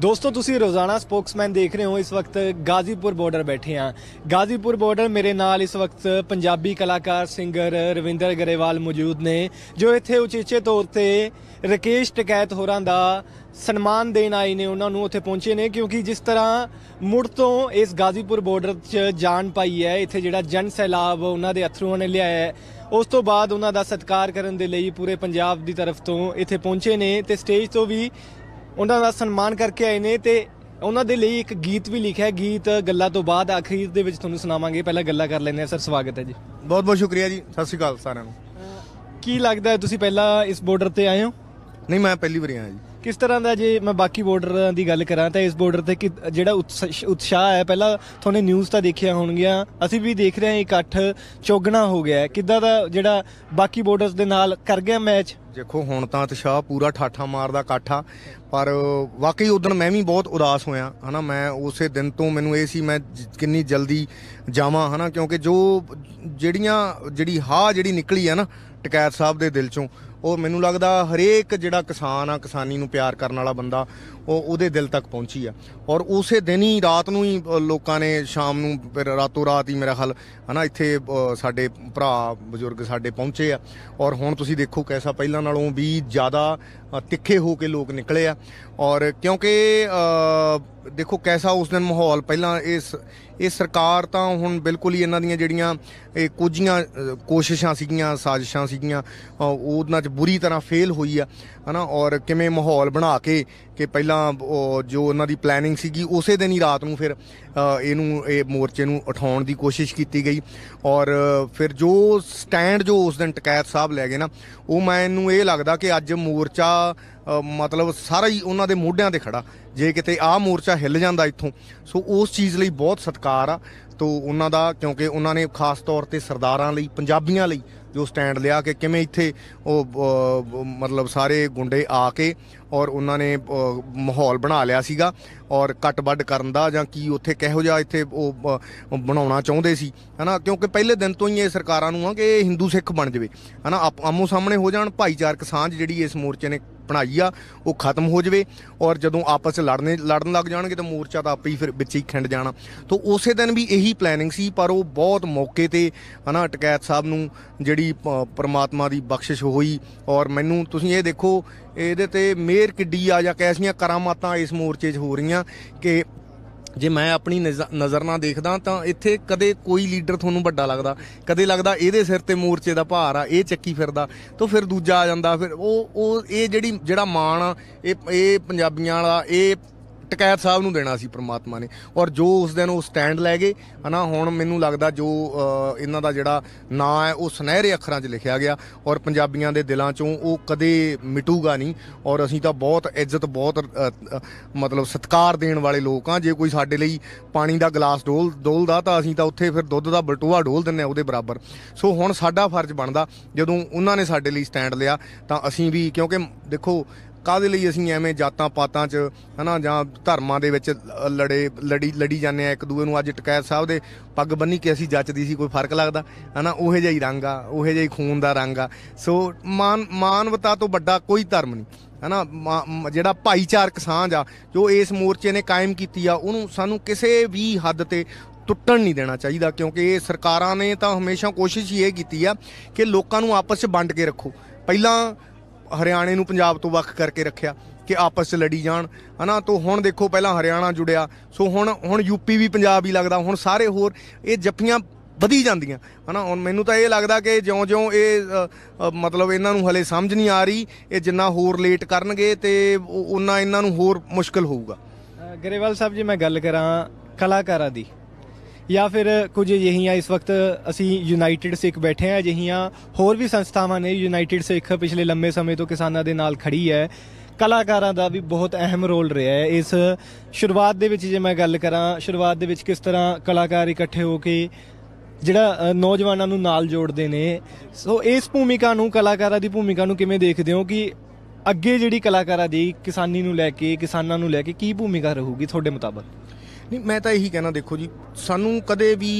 ਦੋਸਤੋ ਤੁਸੀਂ ਰੋਜ਼ਾਨਾ ਸਪੋਕਸਮੈਨ ਦੇਖ ਰਹੇ ਹੋ ਇਸ ਵਕਤ ਗਾਜ਼ੀਪੁਰ ਬਾਰਡਰ ਬੈਠੇ ਆ ਗਾਜ਼ੀਪੁਰ ਬਾਰਡਰ ਮੇਰੇ ਨਾਲ ਇਸ ਵਕਤ ਪੰਜਾਬੀ ਕਲਾਕਾਰ ਸਿੰਗਰ ਰਵਿੰਦਰ ਗਰੇਵਾਲ ਮੌਜੂਦ ਨੇ ਜੋ ਇੱਥੇ ਉਚੇਚੇ ਤੌਰ ਤੇ ਰਕੇਸ਼ ਟਕੈਤ ਹੋਰਾਂ ਦਾ ਸਨਮਾਨ ਦੇਣ ਆਏ ਨੇ ਉਹਨਾਂ ਨੂੰ ਉੱਥੇ ਪਹੁੰਚੇ ਨੇ ਕਿਉਂਕਿ ਜਿਸ ਤਰ੍ਹਾਂ ਮੁੜ ਤੋਂ ਇਸ ਗਾਜ਼ੀਪੁਰ ਬਾਰਡਰ 'ਚ ਜਾਨ ਪਾਈ ਹੈ ਇੱਥੇ ਜਿਹੜਾ ਜਨ ਸੈਲਾਬ ਉਹਨਾਂ ਦੇ ਅਥਰੂਆਂ ਨੇ ਲਿਆਇਆ ਹੈ ਉਸ ਤੋਂ ਬਾਅਦ ਉਹਨਾਂ ਦਾ ਸਤਿਕਾਰ ਕਰਨ ਦੇ ਲਈ ਪੂਰੇ ਪੰਜਾਬ ਦੀ ਤਰਫ ਤੋਂ ਇੱਥੇ ਪਹੁੰਚੇ ਨੇ ਤੇ ਸਟੇਜ ਤੋਂ ਵੀ ਉਹਨਾਂ ਦਾ ਸਨਮਾਨ ਕਰਕੇ ਆਏ ਨੇ ਤੇ ਉਹਨਾਂ ਦੇ ਲਈ ਇੱਕ ਗੀਤ ਵੀ ਲਿਖਿਆ ਗੀਤ ਗੱਲਾਂ ਤੋਂ ਬਾਅਦ ਅਖੀਰ ਦੇ ਵਿੱਚ ਤੁਹਾਨੂੰ ਸੁਣਾਵਾਂਗੇ ਪਹਿਲਾਂ ਗੱਲਾਂ ਕਰ ਲੈਂਦੇ ਆ ਸਰ ਸਵਾਗਤ ਹੈ ਜੀ ਬਹੁਤ ਬਹੁਤ ਸ਼ੁਕਰੀਆ ਜੀ ਸਤਿ ਸ਼੍ਰੀ ਅਕਾਲ ਸਾਰਿਆਂ ਨੂੰ ਕੀ ਲੱਗਦਾ ਤੁਸੀਂ ਪਹਿਲਾਂ ਇਸ ਬਾਰਡਰ ਤੇ ਆਏ ਹੋ ਨਹੀਂ ਮੈਂ ਪਹਿਲੀ ਵਾਰ ਆਇਆ ਜੀ ਕਿਸ ਤਰ੍ਹਾਂ ਦਾ ਜੇ ਮੈਂ ਬਾਕੀ ਬਾਰਡਰਾਂ ਦੀ ਗੱਲ ਕਰਾਂ ਤਾਂ ਇਸ ਬਾਰਡਰ ਤੇ ਕਿ ਜਿਹੜਾ ਉਤਸ਼ਾਹ ਹੈ ਪਹਿਲਾਂ ਤੁਹਾਨੂੰ ਨਿਊਜ਼ ਤਾਂ ਦੇਖਿਆ ਹੋਣਗੀਆਂ ਅਸੀਂ ਵੀ ਦੇਖ ਰਹੇ ਹਾਂ ਇਕੱਠ ਚੋਗਣਾ ਹੋ ਗਿਆ ਕਿੱਦਾਂ ਦਾ ਜਿਹੜਾ ਬਾਕੀ ਬਾਰਡਰਸ ਦੇ ਨਾਲ ਕਰ ਗਿਆ ਮੈਚ ਦੇਖੋ ਹੁਣ ਤਾਂ ਉਤਸ਼ਾਹ ਪੂਰਾ ਠਾਠਾ ਮਾਰਦਾ ਕਾਠਾ ਪਰ ਵਾਕਈ ਉਦੋਂ ਮੈਂ ਵੀ ਬਹੁਤ ਉਦਾਸ ਹੋਇਆ ਹਨਾ ਮੈਂ ਉਸੇ ਦਿਨ ਤੋਂ ਮੈਨੂੰ ਇਹ ਸੀ ਮੈਂ ਕਿੰਨੀ ਜਲਦੀ ਜਾਵਾਂ ਹਨਾ ਕਿਉਂਕਿ ਜੋ ਜਿਹੜੀਆਂ ਜਿਹੜੀ ਹਾ ਜਿਹੜੀ ਨਿਕਲੀ ਹੈ ਨਾ ਟਕੈਤ ਸਾਹਿਬ ਦੇ ਦਿਲ ਚੋਂ ਔਰ ਮੈਨੂੰ ਲੱਗਦਾ ਹਰੇਕ ਜਿਹੜਾ ਕਿਸਾਨ ਆ ਕਿਸਾਨੀ ਨੂੰ ਪਿਆਰ ਕਰਨ ਵਾਲਾ ਬੰਦਾ ਉਹ ਉਹਦੇ ਦਿਲ ਤੱਕ ਪਹੁੰਚੀ ਆ ਔਰ ਉਸੇ ਦਿਨ ਹੀ ਰਾਤ ਨੂੰ ਹੀ ਲੋਕਾਂ ਨੇ ਸ਼ਾਮ ਨੂੰ ਫਿਰ ਰਾਤੋਂ ਰਾਤ ਹੀ ਮੇਰਾ ਖਲ ਹਨਾ ਇੱਥੇ ਸਾਡੇ ਭਰਾ ਬਜ਼ੁਰਗ ਸਾਡੇ ਪਹੁੰਚੇ ਆ ਔਰ ਹੁਣ ਤੁਸੀਂ ਦੇਖੋ ਕਿਹਦਾ ਪਹਿਲਾਂ ਨਾਲੋਂ ਵੀ ਜ਼ਿਆਦਾ ਤਿੱਖੇ ਹੋ ਕੇ ਲੋਕ ਨਿਕਲੇ ਆ ਔਰ ਕਿਉਂਕਿ ਦੇਖੋ ਕੈਸਾ ਉਸ ਦਿਨ ਮਾਹੌਲ ਪਹਿਲਾਂ ਇਸ ਇਹ ਸਰਕਾਰ ਤਾਂ ਹੁਣ ਬਿਲਕੁਲ ਹੀ ਇਹਨਾਂ ਦੀਆਂ ਜਿਹੜੀਆਂ ਇਹ ਕੋਝੀਆਂ ਕੋਸ਼ਿਸ਼ਾਂ ਸੀਗੀਆਂ ਸਾਜ਼ਿਸ਼ਾਂ ਸੀਗੀਆਂ ਉਹਨਾਂ 'ਚ ਬੁਰੀ ਤਰ੍ਹਾਂ ਫੇਲ ਹੋਈ ਆ ਹਨਾ ਔਰ ਕਿਵੇਂ ਮਾਹੌਲ ਬਣਾ ਕੇ ਕਿ ਪਹਿਲਾਂ ਜੋ ਉਹਨਾਂ ਦੀ ਪਲੈਨਿੰਗ ਸੀਗੀ ਉਸੇ ਦਿਨ ਹੀ ਰਾਤ ਨੂੰ ਫਿਰ ਇਹਨੂੰ ਇਹ ਮੋਰਚੇ ਨੂੰ ਉਠਾਉਣ ਦੀ ਕੋਸ਼ਿਸ਼ ਕੀਤੀ ਗਈ ਔਰ ਫਿਰ ਜੋ ਸਟੈਂਡ ਜੋ ਉਸ ਦਿਨ ਟਕੈਤ ਸਾਹਿਬ ਲੈ ਗਏ ਨਾ ਉਹ ਮੈਨੂੰ ਇਹ ਲੱਗਦਾ ਕਿ ਅੱਜ ਮੋਰਚਾ ਮਤਲਬ ਸਾਰਾ ਹੀ ਉਹਨਾਂ ਦੇ ਮੋਢਿਆਂ ਤੇ ਖੜਾ ਜੇ ਕਿਤੇ ਆਹ ਮੋਰਚਾ ਹਿੱਲ ਜਾਂਦਾ ਇੱਥੋਂ ਸੋ ਉਸ ਚੀਜ਼ ਲਈ ਬਹੁਤ ਸਤਿਕਾਰ ਆ ਤੋ ਉਹਨਾਂ ਦਾ ਕਿਉਂਕਿ ਉਹਨਾਂ ਨੇ ਖਾਸ ਤੌਰ ਤੇ ਸਰਦਾਰਾਂ ਲਈ ਪੰਜਾਬੀਆਂ ਲਈ ਜੋ ਸਟੈਂਡ ਲਿਆ ਕਿ ਕਿਵੇਂ ਇੱਥੇ ਉਹ ਮਤਲਬ ਸਾਰੇ ਗੁੰਡੇ ਆ ਕੇ ਔਰ ਉਹਨਾਂ ਨੇ ਮਾਹੌਲ ਬਣਾ ਲਿਆ ਸੀਗਾ ਔਰ ਕੱਟ-ਵੱਡ ਕਰਨ ਦਾ ਜਾਂ ਕੀ ਉੱਥੇ ਕਿਹੋ ਜਿਹਾ ਇੱਥੇ ਉਹ ਬਣਾਉਣਾ ਚਾਹੁੰਦੇ ਸੀ ਹਨਾ ਕਿਉਂਕਿ ਪਹਿਲੇ ਦਿਨ ਤੋਂ ਹੀ ਇਹ ਸਰਕਾਰਾਂ ਨੂੰ ਆ ਕਿ ਇਹ ਹਿੰਦੂ ਸਿੱਖ ਬਣ ਜਵੇ ਹਨਾ ਆਮੋ ਸਾਹਮਣੇ ਹੋ ਜਾਣ ਭਾਈਚਾਰਕ ਸਾਂਝ ਜਿਹੜੀ ਇਸ ਮੋਰਚੇ ਨੇ ਪੜ੍ਹਾਈ ਆ ਉਹ ਖਤਮ ਹੋ ਜਾਵੇ ਔਰ ਜਦੋਂ ਆਪਸ ਵਿੱਚ ਲੜਨੇ ਲੜਨ ਲੱਗ ਜਾਣਗੇ ਤਾਂ ਮੋਰਚਾ ਤਾਂ ਆਪੇ ਹੀ ਫਿਰ ਵਿੱਚ ਹੀ ਖਿੰਡ ਜਾਣਾ ਤੋਂ ਉਸੇ ਦਿਨ ਵੀ ਇਹੀ ਪਲੈਨਿੰਗ ਸੀ ਪਰ ਉਹ ਬਹੁਤ ਮੌਕੇ ਤੇ ਹਨਾ ਟਕੈਤ ਸਾਹਿਬ ਨੂੰ ਜਿਹੜੀ ਪਰਮਾਤਮਾ ਦੀ ਬਖਸ਼ਿਸ਼ ਹੋਈ ਔਰ ਮੈਨੂੰ ਤੁਸੀਂ ਇਹ ਦੇਖੋ ਇਹਦੇ ਤੇ ਮੇਰ ਕਿੱਡੀ ਆ ਜਾਂ ਕੈਸੀਆਂ ਕਰਾਮਾਤਾਂ ਇਸ ਮੋਰਚੇ 'ਚ ਹੋ ਰਹੀਆਂ ਕਿ ਜੇ ਮੈਂ ਆਪਣੀ ਨਜ਼ਰ ਨਾਲ ਦੇਖਦਾ ਤਾਂ ਇੱਥੇ ਕਦੇ ਕੋਈ ਲੀਡਰ ਤੁਹਾਨੂੰ ਵੱਡਾ ਲੱਗਦਾ ਕਦੇ ਲੱਗਦਾ ਇਹਦੇ ਸਿਰ ਤੇ ਮੋਰਚੇ ਦਾ ਭਾਰ ਆ ਇਹ ਚੱਕੀ ਫਿਰਦਾ ਤਾਂ ਫਿਰ ਦੂਜਾ ਆ ਜਾਂਦਾ ਫਿਰ ਉਹ ਉਹ ਇਹ ਜਿਹੜੀ ਜਿਹੜਾ ਮਾਣ ਆ ਇਹ ਇਹ ਪੰਜਾਬੀਆਂ ਵਾਲਾ ਇਹ ਟਕੈਤ ਸਾਹਿਬ ਨੂੰ ਦੇਣਾ ਸੀ ਪ੍ਰਮਾਤਮਾ ਨੇ ਔਰ ਜੋ ਉਸ ਦਿਨ ਉਹ ਸਟੈਂਡ ਲੈ ਗਏ ਹਨਾ ਹੁਣ ਮੈਨੂੰ ਲੱਗਦਾ ਜੋ ਇਹਨਾਂ ਦਾ ਜਿਹੜਾ ਨਾਂ ਹੈ ਉਹ ਸੁਨਹਿਰੇ ਅੱਖਰਾਂ 'ਚ ਲਿਖਿਆ ਗਿਆ ਔਰ ਪੰਜਾਬੀਆਂ ਦੇ ਦਿਲਾਂ 'ਚੋਂ ਉਹ ਕਦੇ ਮਿਟੂਗਾ ਨਹੀਂ ਔਰ ਅਸੀਂ ਤਾਂ ਬਹੁਤ ਇੱਜ਼ਤ ਬਹੁਤ ਮਤਲਬ ਸਤਿਕਾਰ ਦੇਣ ਵਾਲੇ ਲੋਕ ਆ ਜੇ ਕੋਈ ਸਾਡੇ ਲਈ ਪਾਣੀ ਦਾ ਗਲਾਸ ਡੋਲ ਡੋਲਦਾ ਤਾਂ ਅਸੀਂ ਤਾਂ ਉੱਥੇ ਫਿਰ ਦੁੱਧ ਦਾ ਬਟੂਆ ਡੋਲ ਦਿੰਨੇ ਆ ਉਹਦੇ ਬਰਾਬਰ ਸੋ ਹੁਣ ਸਾਡਾ ਫਰਜ਼ ਬਣਦਾ ਜਦੋਂ ਉਹਨਾਂ ਨੇ ਸਾਡੇ ਲਈ ਸਟੈਂਡ ਲਿਆ ਤਾਂ ਅਸੀਂ ਵੀ ਕਿਉਂਕਿ ਦੇਖੋ ਕਾਦੇ ਲਈ ਅਸੀਂ ਐਵੇਂ ਜਾਤਾਂ ਪਾਤਾਂ 'ਚ ਹਨਾ ਜਾਂ ਧਰਮਾਂ ਦੇ ਵਿੱਚ ਲੜੇ ਲੜੀ ਲੜੀ ਜਾਂਦੇ ਆ ਇੱਕ ਦੂਏ ਨੂੰ ਅੱਜ ਟਕੈਰ ਸਾਹਿਬ ਦੇ ਪੱਗ ਬੰਨੀ ਕੇ ਅਸੀਂ ਜੱਚਦੀ ਸੀ ਕੋਈ ਫਰਕ ਲੱਗਦਾ ਹਨਾ ਉਹੇ ਜਿਹਾ ਹੀ ਰੰਗ ਆ ਉਹੇ ਜਿਹਾ ਹੀ ਖੂਨ ਦਾ ਰੰਗ ਆ ਸੋ ਮਾਨ ਮਾਨਵਤਾ ਤੋਂ ਵੱਡਾ ਕੋਈ ਧਰਮ ਨਹੀਂ ਹਨਾ ਜਿਹੜਾ ਭਾਈਚਾਰਕ ਸਾਂਝ ਆ ਜੋ ਇਸ ਮੋਰਚੇ ਨੇ ਕਾਇਮ ਕੀਤੀ ਆ ਉਹਨੂੰ ਸਾਨੂੰ ਕਿਸੇ ਵੀ ਹੱਦ ਤੇ ਟੁੱਟਣ ਨਹੀਂ ਦੇਣਾ ਚਾਹੀਦਾ ਕਿਉਂਕਿ ਇਹ ਸਰਕਾਰਾਂ ਨੇ ਤਾਂ ਹਮੇਸ਼ਾ ਕੋਸ਼ਿਸ਼ ਹੀ ਇਹ ਕੀਤੀ ਆ ਕਿ ਲੋਕਾਂ ਨੂੰ ਆਪਸ ਵਿੱਚ ਵੰਡ ਕੇ ਰੱਖੋ ਪਹਿਲਾਂ ਹਰਿਆਣੇ ਨੂੰ ਪੰਜਾਬ ਤੋਂ ਵੱਖ ਕਰਕੇ ਰੱਖਿਆ ਕਿ ਆਪਸ 'ਚ ਲੜੀ ਜਾਣ ਹਨਾ ਤੋਂ ਹੁਣ ਦੇਖੋ ਪਹਿਲਾਂ ਹਰਿਆਣਾ ਜੁੜਿਆ ਸੋ ਹੁਣ ਹੁਣ ਯੂਪੀ ਵੀ ਪੰਜਾਬ ਹੀ ਲੱਗਦਾ ਹੁਣ ਸਾਰੇ ਹੋਰ ਇਹ ਜੱਫੀਆਂ ਵਧੀ ਜਾਂਦੀਆਂ ਹਨਾ ਹੁਣ ਮੈਨੂੰ ਤਾਂ ਇਹ ਲੱਗਦਾ ਕਿ ਜਿਉਂ-ਜਿਉਂ ਇਹ ਮਤਲਬ ਇਹਨਾਂ ਨੂੰ ਹਲੇ ਸਮਝ ਨਹੀਂ ਆ ਰਹੀ ਇਹ ਜਿੰਨਾ ਹੋਰ ਲੇਟ ਕਰਨਗੇ ਤੇ ਉਹਨਾਂ ਇਹਨਾਂ ਨੂੰ ਹੋਰ ਮੁਸ਼ਕਲ ਹੋਊਗਾ ਗਰੇਵਾਲ ਸਾਹਿਬ ਜੀ ਮੈਂ ਗੱਲ ਕਰਾਂ ਕਲਾਕਾਰਾਂ ਦੀ ਜਾਂ ਫਿਰ ਕੁਝ ਅਜਿਹੀਆਂ ਇਸ ਵਕਤ ਅਸੀਂ ਯੂਨਾਈਟਿਡ ਸਿੱਖ ਬੈਠੇ ਆ ਅਜਿਹੀਆਂ ਹੋਰ ਵੀ ਸੰਸਥਾਵਾਂ ਨੇ ਯੂਨਾਈਟਿਡ ਸਿੱਖ ਪਿਛਲੇ ਲੰਮੇ ਸਮੇਂ ਤੋਂ ਕਿਸਾਨਾਂ ਦੇ ਨਾਲ ਖੜੀ ਹੈ ਕਲਾਕਾਰਾਂ ਦਾ ਵੀ ਬਹੁਤ ਅਹਿਮ ਰੋਲ ਰਿਹਾ ਹੈ ਇਸ ਸ਼ੁਰੂਆਤ ਦੇ ਵਿੱਚ ਜੇ ਮੈਂ ਗੱਲ ਕਰਾਂ ਸ਼ੁਰੂਆਤ ਦੇ ਵਿੱਚ ਕਿਸ ਤਰ੍ਹਾਂ ਕਲਾਕਾਰ ਇਕੱਠੇ ਹੋ ਕੇ ਜਿਹੜਾ ਨੌਜਵਾਨਾਂ ਨੂੰ ਨਾਲ ਜੋੜਦੇ ਨੇ ਸੋ ਇਸ ਭੂਮਿਕਾ ਨੂੰ ਕਲਾਕਾਰਾਂ ਦੀ ਭੂਮਿਕਾ ਨੂੰ ਕਿਵੇਂ ਦੇਖਦੇ ਹੋ ਕਿ ਅੱਗੇ ਜਿਹੜੀ ਕਲਾਕਾਰਾਂ ਦੀ ਕਿਸਾਨੀ ਨੂੰ ਲੈ ਕੇ ਕਿਸਾਨਾਂ ਨੂੰ ਲੈ ਕੇ ਕੀ ਭੂਮਿਕਾ ਰਹੂਗੀ ਤੁਹਾਡੇ ਮੁਤਾਬਕ ਨਹੀਂ ਮੈਂ ਤਾਂ ਇਹੀ ਕਹਿਣਾ ਦੇਖੋ ਜੀ ਸਾਨੂੰ ਕਦੇ ਵੀ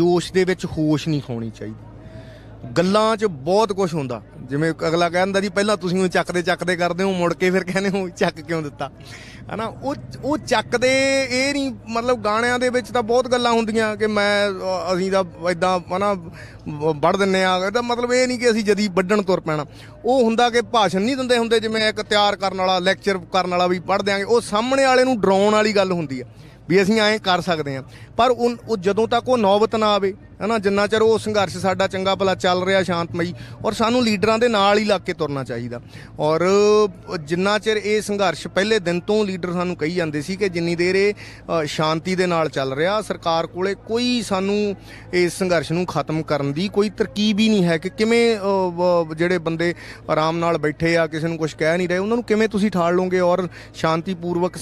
ਜੋਸ਼ ਦੇ ਵਿੱਚ ਹੋਸ਼ ਨਹੀਂ ਹੋਣੀ ਚਾਹੀਦੀ ਗੱਲਾਂ 'ਚ ਬਹੁਤ ਕੁਝ ਹੁੰਦਾ ਜਿਵੇਂ ਅਗਲਾ ਕਹਿੰਦਾ ਜੀ ਪਹਿਲਾਂ ਤੁਸੀਂ ਉਹ ਚੱਕਦੇ ਚੱਕਦੇ ਕਰਦੇ ਹੋ ਮੁੜ ਕੇ ਫਿਰ ਕਹਿੰਦੇ ਹੋ ਚੱਕ ਕਿਉਂ ਦਿੱਤਾ ਹਨਾ ਉਹ ਉਹ ਚੱਕਦੇ ਇਹ ਨਹੀਂ ਮਤਲਬ ਗਾਣਿਆਂ ਦੇ ਵਿੱਚ ਤਾਂ ਬਹੁਤ ਗੱਲਾਂ ਹੁੰਦੀਆਂ ਕਿ ਮੈਂ ਅਸੀਂ ਦਾ ਇਦਾਂ ਹਨਾ ਵੱਢ ਦਿੰਨੇ ਆ ਇਹਦਾ ਮਤਲਬ ਇਹ ਨਹੀਂ ਕਿ ਅਸੀਂ ਜਦੀ ਵੱਢਣ ਤੁਰ ਪੈਣਾ ਉਹ ਹੁੰਦਾ ਕਿ ਭਾਸ਼ਣ ਨਹੀਂ ਦਿੰਦੇ ਹੁੰਦੇ ਜਿਵੇਂ ਇੱਕ ਤਿਆਰ ਕਰਨ ਵਾਲਾ ਲੈਕਚਰ ਕਰਨ ਵਾਲਾ ਵੀ ਪੜ੍ਹ ਦਿਆਂਗੇ ਉਹ ਸਾਹਮਣੇ ਵਾਲੇ ਨੂੰ ਡਰਾਉਣ ਵਾਲੀ ਗੱਲ ਹੁੰਦੀ ਆ ਵੀ ਅਸੀਂ ਐਂ ਕਰ ਸਕਦੇ ਆ ਪਰ ਉਹ ਜਦੋਂ ਤੱਕ ਉਹ ਨੌਬਤ ਨਾ ਆਵੇ ਹਨਾ ਜਿੰਨਾ ਚਿਰ ਉਹ ਸੰਘਰਸ਼ ਸਾਡਾ ਚੰਗਾ ਭਲਾ ਚੱਲ ਰਿਹਾ ਸ਼ਾਂਤਮਈ ਔਰ ਸਾਨੂੰ ਲੀਡਰਾਂ ਦੇ ਨਾਲ ਹੀ ਲੱਗ ਕੇ ਤੁਰਨਾ ਚਾਹੀਦਾ ਔਰ ਜਿੰਨਾ ਚਿਰ ਇਹ ਸੰਘਰਸ਼ ਪਹਿਲੇ ਦਿਨ ਤੋਂ ਲੀਡਰ ਸਾਨੂੰ ਕਹੀ ਜਾਂਦੇ ਸੀ ਕਿ ਜਿੰਨੀ ਦੇਰ ਇਹ ਸ਼ਾਂਤੀ ਦੇ ਨਾਲ ਚੱਲ ਰਿਹਾ ਸਰਕਾਰ ਕੋਲੇ ਕੋਈ ਸਾਨੂੰ ਇਸ ਸੰਘਰਸ਼ ਨੂੰ ਖਤਮ ਕਰਨ ਦੀ ਕੋਈ ਤਰਕੀਬ ਹੀ ਨਹੀਂ ਹੈ ਕਿ ਕਿਵੇਂ ਜਿਹੜੇ ਬੰਦੇ ਆਰਾਮ ਨਾਲ ਬੈਠੇ ਆ ਕਿਸੇ ਨੂੰ ਕੁਝ ਕਹਿ ਨਹੀਂ ਰਹੇ ਉਹਨਾਂ ਨੂੰ ਕਿਵੇਂ ਤੁਸੀਂ ਠਾਲ ਲਓਗੇ ਔਰ ਸ਼ਾਂਤੀਪੂਰਵਕ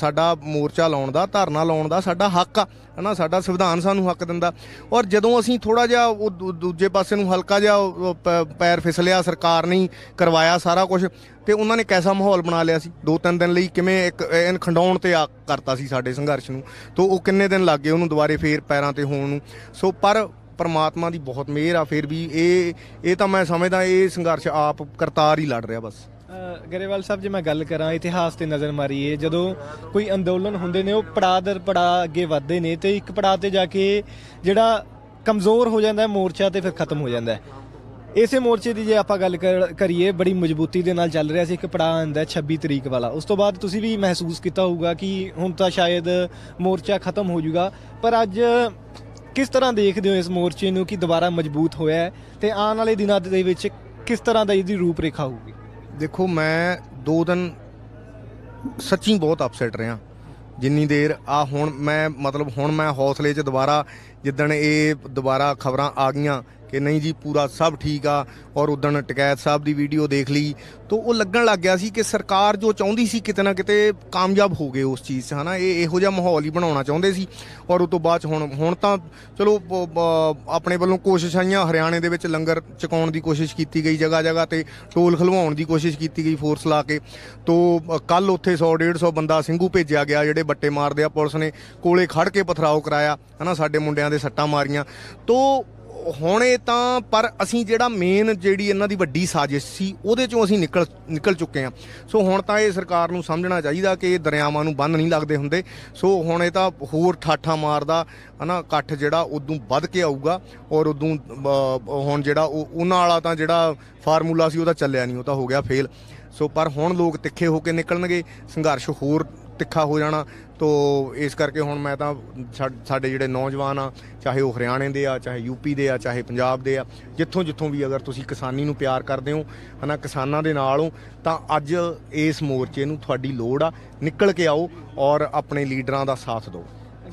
ਸਾਡਾ ਮੋਰਚਾ ਲਾਉਣ ਦਾ ਧਰਨਾ ਲਾਉਣ ਦਾ ਸਾਡਾ ਹੱਕ ਆ ਹਨਾ ਸਾਡਾ ਸੰਵਿਧਾਨ ਸਾਨੂੰ ਹੱਕ ਦਿੰਦਾ ਔਰ ਜਦੋਂ ਅਸੀਂ ਥੋੜਾ ਜਿਹਾ ਉਹ ਦੂਜੇ ਪਾਸੇ ਨੂੰ ਹਲਕਾ ਜਿਹਾ ਪੈਰ ਫਿਸਲਿਆ ਸਰਕਾਰ ਨੇ ਕਰਵਾਇਆ ਸਾਰਾ ਕੁਝ ਤੇ ਉਹਨਾਂ ਨੇ ਕੈਸਾ ਮਾਹੌਲ ਬਣਾ ਲਿਆ ਸੀ ਦੋ ਤਿੰਨ ਦਿਨ ਲਈ ਕਿਵੇਂ ਇੱਕ ਇਹਨ ਖੰਡਾਉਣ ਤੇ ਆ ਕਰਤਾ ਸੀ ਸਾਡੇ ਸੰਘਰਸ਼ ਨੂੰ ਤੋਂ ਉਹ ਕਿੰਨੇ ਦਿਨ ਲੱਗੇ ਉਹਨੂੰ ਦੁਬਾਰੇ ਫੇਰ ਪੈਰਾਂ ਤੇ ਹੋਣ ਨੂੰ ਸੋ ਪਰ ਪਰਮਾਤਮਾ ਦੀ ਬਹੁਤ ਮਿਹਰ ਆ ਫਿਰ ਵੀ ਇਹ ਇਹ ਤਾਂ ਮੈਂ ਸਮਝਦਾ ਇਹ ਸੰਘਰਸ਼ ਆਪ ਕਰਤਾਰ ਹੀ ਲੜ ਰਿਹਾ ਬਸ ਗਰੇਵਾਲ ਸਾਹਿਬ ਜੇ ਮੈਂ ਗੱਲ ਕਰਾਂ ਇਤਿਹਾਸ ਤੇ ਨਜ਼ਰ ਮਾਰੀਏ ਜਦੋਂ ਕੋਈ ਅੰਦੋਲਨ ਹੁੰਦੇ ਨੇ ਉਹ ਪੜਾ ਦਰ ਪੜਾ ਅੱਗੇ ਵਧਦੇ ਨੇ ਤੇ ਇੱਕ ਪੜਾ ਤੇ ਜਾ ਕੇ ਜਿਹੜਾ ਕਮਜ਼ੋਰ ਹੋ ਜਾਂਦਾ ਹੈ ਮੋਰਚਾ ਤੇ ਫਿਰ ਖਤਮ ਹੋ ਜਾਂਦਾ ਹੈ ਇਸੇ ਮੋਰਚੇ ਦੀ ਜੇ ਆਪਾਂ ਗੱਲ ਕਰੀਏ ਬੜੀ ਮਜ਼ਬੂਤੀ ਦੇ ਨਾਲ ਚੱਲ ਰਿਹਾ ਸੀ ਇੱਕ ਪੜਾ ਆਂਦਾ 26 ਤਰੀਕ ਵਾਲਾ ਉਸ ਤੋਂ ਬਾਅਦ ਤੁਸੀਂ ਵੀ ਮਹਿਸੂਸ ਕੀਤਾ ਹੋਊਗਾ ਕਿ ਹੁਣ ਤਾਂ ਸ਼ਾਇਦ ਮੋਰਚਾ ਖਤਮ ਹੋ ਜਾਊਗਾ ਪਰ ਅੱਜ ਕਿਸ ਤਰ੍ਹਾਂ ਦੇਖਦੇ ਹੋ ਇਸ ਮੋਰਚੇ ਨੂੰ ਕਿ ਦੁਬਾਰਾ ਮਜ਼ਬੂਤ ਹੋਇਆ ਹੈ ਤੇ ਆਉਣ ਵਾਲੇ ਦਿਨਾਂ ਦੇ ਵਿੱਚ ਕਿਸ ਤਰ੍ਹਾਂ ਦਾ ਇਹਦੀ ਰੂਪ ਰੇਖਾ ਹੋਊਗੀ ਦੇਖੋ ਮੈਂ 2 ਦਿਨ ਸੱਚੀ ਬਹੁਤ ਅਪਸੈਟ ਰਿਹਾ ਜਿੰਨੀ ਦੇਰ ਆ ਹੁਣ ਮੈਂ ਮਤਲਬ ਹੁਣ ਮੈਂ ਹੌਸਲੇ 'ਚ ਦੁਬਾਰਾ ਜਿੱਦਣ ਇਹ ਦੁਬਾਰਾ ਖਬਰਾਂ ਆ ਗਈਆਂ ਕਿ ਨਹੀਂ ਜੀ ਪੂਰਾ ਸਭ ਠੀਕ ਆ ਔਰ ਉਦੋਂ ਟਕੈਤ ਸਾਹਿਬ ਦੀ ਵੀਡੀਓ ਦੇਖ ਲਈ ਤੋ ਉਹ ਲੱਗਣ ਲੱਗ ਗਿਆ ਸੀ ਕਿ ਸਰਕਾਰ ਜੋ ਚਾਹੁੰਦੀ ਸੀ ਕਿਤੇ ਨਾ ਕਿਤੇ ਕਾਮਯਾਬ ਹੋ ਗਏ ਉਸ ਚੀਜ਼ 'ਚ ਹਨਾ ਇਹ ਇਹੋ ਜਿਹਾ ਮਾਹੌਲ ਹੀ ਬਣਾਉਣਾ ਚਾਹੁੰਦੇ ਸੀ ਔਰ ਉਸ ਤੋਂ ਬਾਅਦ ਹੁਣ ਹੁਣ ਤਾਂ ਚਲੋ ਆਪਣੇ ਵੱਲੋਂ ਕੋਸ਼ਿਸ਼ ਆਈਆਂ ਹਰਿਆਣੇ ਦੇ ਵਿੱਚ ਲੰਗਰ ਚਕਾਉਣ ਦੀ ਕੋਸ਼ਿਸ਼ ਕੀਤੀ ਗਈ ਜਗ੍ਹਾ ਜਗ੍ਹਾ ਤੇ ਟੋਲ ਖਲਵਾਉਣ ਦੀ ਕੋਸ਼ਿਸ਼ ਕੀਤੀ ਗਈ ਫੋਰਸ ਲਾ ਕੇ ਤੋਂ ਕੱਲ ਉੱਥੇ 100 150 ਬੰਦਾ ਸਿੰਘੂ ਭੇਜਿਆ ਗਿਆ ਜਿਹੜੇ ਬੱਟੇ ਮਾਰਦੇ ਆ ਪੁਲਿਸ ਨੇ ਕੋਲੇ ਖੜ ਕੇ ਪਥਰਾਓ ਕਰਾਇਆ ਹਨਾ ਸਾਡੇ ਮੁੰਡਿਆਂ ਦੇ ਸੱਟਾਂ ਮਾਰੀਆਂ ਤੋਂ ਹੁਣੇ ਤਾਂ ਪਰ ਅਸੀਂ ਜਿਹੜਾ ਮੇਨ ਜਿਹੜੀ ਇਹਨਾਂ ਦੀ ਵੱਡੀ ਸਾਜ਼ਿਸ਼ ਸੀ ਉਹਦੇ ਚੋਂ ਅਸੀਂ ਨਿਕਲ ਨਿਕਲ ਚੁੱਕੇ ਹਾਂ ਸੋ ਹੁਣ ਤਾਂ ਇਹ ਸਰਕਾਰ ਨੂੰ ਸਮਝਣਾ ਚਾਹੀਦਾ ਕਿ ਇਹ ਦਰਿਆਵਾਂ ਨੂੰ ਬੰਦ ਨਹੀਂ ਲੱਗਦੇ ਹੁੰਦੇ ਸੋ ਹੁਣ ਇਹ ਤਾਂ ਹੋਰ ਠਾਠਾ ਮਾਰਦਾ ਹਨਾ ਇਕੱਠ ਜਿਹੜਾ ਉਦੋਂ ਵੱਧ ਕੇ ਆਊਗਾ ਔਰ ਉਦੋਂ ਹੁਣ ਜਿਹੜਾ ਉਹਨਾਂ ਵਾਲਾ ਤਾਂ ਜਿਹੜਾ ਫਾਰਮੂਲਾ ਸੀ ਉਹ ਤਾਂ ਚੱਲਿਆ ਨਹੀਂ ਉਹ ਤਾਂ ਹੋ ਗਿਆ ਫੇਲ ਸੋ ਪਰ ਹੁਣ ਲੋਕ ਤਿੱਖੇ ਹੋ ਕੇ ਨਿਕਲਣਗੇ ਸੰਘਰਸ਼ ਹੋਰ ਤਿੱਖਾ ਹੋ ਜਾਣਾ ਤੋ ਇਸ ਕਰਕੇ ਹੁਣ ਮੈਂ ਤਾਂ ਸਾਡੇ ਜਿਹੜੇ ਨੌਜਵਾਨ ਆ ਚਾਹੇ ਉਹ ਹਰਿਆਣੇ ਦੇ ਆ ਚਾਹੇ ਯੂਪੀ ਦੇ ਆ ਚਾਹੇ ਪੰਜਾਬ ਦੇ ਆ ਜਿੱਥੋਂ ਜਿੱਥੋਂ ਵੀ ਅਗਰ ਤੁਸੀਂ ਕਿਸਾਨੀ ਨੂੰ ਪਿਆਰ ਕਰਦੇ ਹੋ ਹਨਾ ਕਿਸਾਨਾਂ ਦੇ ਨਾਲ ਹੋ ਤਾਂ ਅੱਜ ਇਸ ਮੋਰਚੇ ਨੂੰ ਤੁਹਾਡੀ ਲੋੜ ਆ ਨਿਕਲ ਕੇ ਆਓ ਔਰ ਆਪਣੇ ਲੀਡਰਾਂ ਦਾ ਸਾਥ ਦਿਓ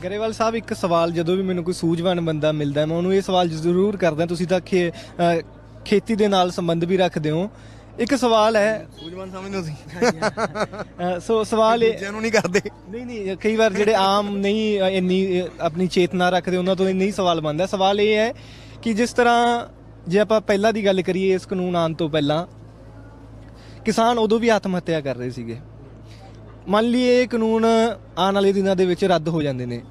ਗਰੇਵਾਲ ਸਾਹਿਬ ਇੱਕ ਸਵਾਲ ਜਦੋਂ ਵੀ ਮੈਨੂੰ ਕੋਈ ਸੂਝਵਾਨ ਬੰਦਾ ਮਿਲਦਾ ਮੈਂ ਉਹਨੂੰ ਇਹ ਸਵਾਲ ਜ਼ਰੂਰ ਕਰਦਾ ਤੁਸੀਂ ਤਾਂ ਖੇਤੀ ਦੇ ਨਾਲ ਸੰਬੰਧ ਵੀ ਰੱਖਦੇ ਹੋ ਇੱਕ ਸਵਾਲ ਹੈ ਸੂਝਵਾਨ ਸਮਝਦੇ ਤੁਸੀਂ ਸੋ ਸਵਾਲ ਇਹ ਜਿਹਨੂੰ ਨਹੀਂ ਕਰਦੇ ਨਹੀਂ ਨਹੀਂ ਕਈ ਵਾਰ ਜਿਹੜੇ ਆਮ ਨਹੀਂ ਇੰਨੀ ਆਪਣੀ ਚੇਤਨਾ ਰੱਖਦੇ ਉਹਨਾਂ ਤੋਂ ਨਹੀਂ ਸਵਾਲ ਬਣਦਾ ਸਵਾਲ ਇਹ ਹੈ ਕਿ ਜਿਸ ਤਰ੍ਹਾਂ ਜੇ ਆਪਾਂ ਪਹਿਲਾਂ ਦੀ ਗੱਲ ਕਰੀਏ ਇਸ ਕਾਨੂੰਨ ਆਉਣ ਤੋਂ ਪਹਿਲਾਂ ਕਿਸਾਨ ਉਦੋਂ ਵੀ ਆਤਮ ਹੱਤਿਆ ਕਰ ਰਹੇ ਸੀਗੇ ਮੰਨ ਲਈਏ ਇਹ ਕਾਨੂੰਨ ਆਉਣ ਵਾਲੇ ਦਿਨਾਂ ਦੇ ਵਿੱਚ ਰੱਦ ਹੋ ਜਾਂਦੇ ਨੇ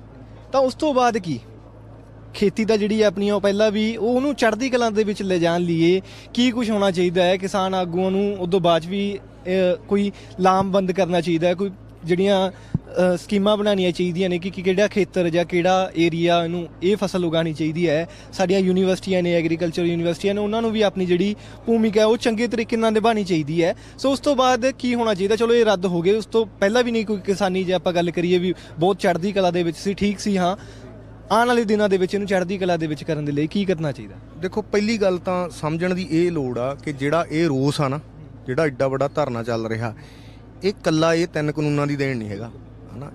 ਤਾਂ ਉਸ ਤੋਂ ਬਾਅਦ ਕੀ ਖੇਤੀ ਦਾ ਜਿਹੜੀ ਆਪਣੀ ਉਹ ਪਹਿਲਾਂ ਵੀ ਉਹ ਉਹਨੂੰ ਚੜ੍ਹਦੀ ਕਲਾ ਦੇ ਵਿੱਚ ਲੈ ਜਾਣ ਲਈਏ ਕੀ ਕੁਝ ਹੋਣਾ ਚਾਹੀਦਾ ਹੈ ਕਿਸਾਨ ਆਗੂਆਂ ਨੂੰ ਉਦੋਂ ਬਾਅਦ ਵੀ ਕੋਈ ਲਾਮਬੰਦ ਕਰਨਾ ਚਾਹੀਦਾ ਹੈ ਕੋਈ ਜਿਹੜੀਆਂ ਸਕੀਮਾਂ ਬਣਾਉਣੀਆਂ ਚਾਹੀਦੀਆਂ ਨੇ ਕਿ ਕਿਹੜਾ ਖੇਤਰ ਜਾਂ ਕਿਹੜਾ ਏਰੀਆ ਨੂੰ ਇਹ ਫਸਲ ਉਗਾਣੀ ਚਾਹੀਦੀ ਹੈ ਸਾਡੀਆਂ ਯੂਨੀਵਰਸਿਟੀਆਂ ਨੇ ਐਗਰੀਕਲਚਰ ਯੂਨੀਵਰਸਿਟੀਆਂ ਨੇ ਉਹਨਾਂ ਨੂੰ ਵੀ ਆਪਣੀ ਜਿਹੜੀ ਭੂਮਿਕਾ ਉਹ ਚੰਗੇ ਤਰੀਕੇ ਨਾਲ ਨਿਭਾਣੀ ਚਾਹੀਦੀ ਹੈ ਸੋ ਉਸ ਤੋਂ ਬਾਅਦ ਕੀ ਹੋਣਾ ਚਾਹੀਦਾ ਚਲੋ ਇਹ ਰੱਦ ਹੋ ਗਏ ਉਸ ਤੋਂ ਪਹਿਲਾਂ ਵੀ ਨਹੀਂ ਕੋਈ ਕਿਸਾਨੀ ਜੇ ਆਪਾਂ ਗੱਲ ਕਰੀਏ ਵੀ ਬਹੁਤ ਚੜ੍ਹਦੀ ਕਲਾ ਦੇ ਵਿੱਚ ਸੀ ਠੀਕ ਸੀ ਹਾਂ ਆਉਣ ਵਾਲੇ ਦਿਨਾਂ ਦੇ ਵਿੱਚ ਇਹਨੂੰ ਚੜ੍ਹਦੀ ਕਲਾ ਦੇ ਵਿੱਚ ਕਰਨ ਦੇ ਲਈ ਕੀ ਕਰਨਾ ਚਾਹੀਦਾ ਦੇਖੋ ਪਹਿਲੀ ਗੱਲ ਤਾਂ ਸਮਝਣ ਦੀ ਇਹ ਲੋੜ ਆ ਕਿ ਜਿਹੜਾ ਇਹ ਰੋਸ ਆ ਨਾ ਜਿਹੜਾ ਐਡਾ ਵੱਡਾ ਧਰਨਾ ਚੱਲ ਰਿਹਾ ਇਹ ਕੱਲਾ ਇਹ ਤਿੰਨ ਕਾਨੂੰਨਾਂ ਦੀ ਦੇਣ ਨਹੀਂ ਹੈਗਾ ਹਨਾ